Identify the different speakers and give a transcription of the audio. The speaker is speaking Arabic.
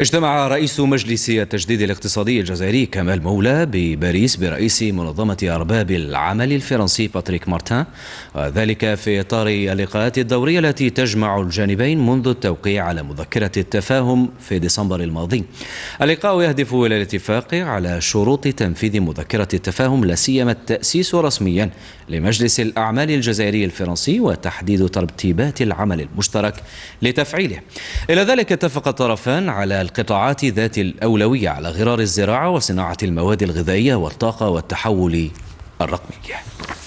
Speaker 1: اجتمع رئيس مجلس التجديد الاقتصادي الجزائري كمال مولى بباريس برئيس منظمة أرباب العمل الفرنسي باتريك مارتان وذلك في إطار اللقاءات الدورية التي تجمع الجانبين منذ التوقيع على مذكرة التفاهم في ديسمبر الماضي اللقاء يهدف إلى الاتفاق على شروط تنفيذ مذكرة التفاهم لا سيما التأسيس رسميا لمجلس الأعمال الجزائري الفرنسي وتحديد ترتيبات العمل المشترك لتفعيله إلى ذلك اتفق الطرفان على القطاعات ذات الأولوية على غرار الزراعة وصناعة المواد الغذائية والطاقة والتحول الرقمي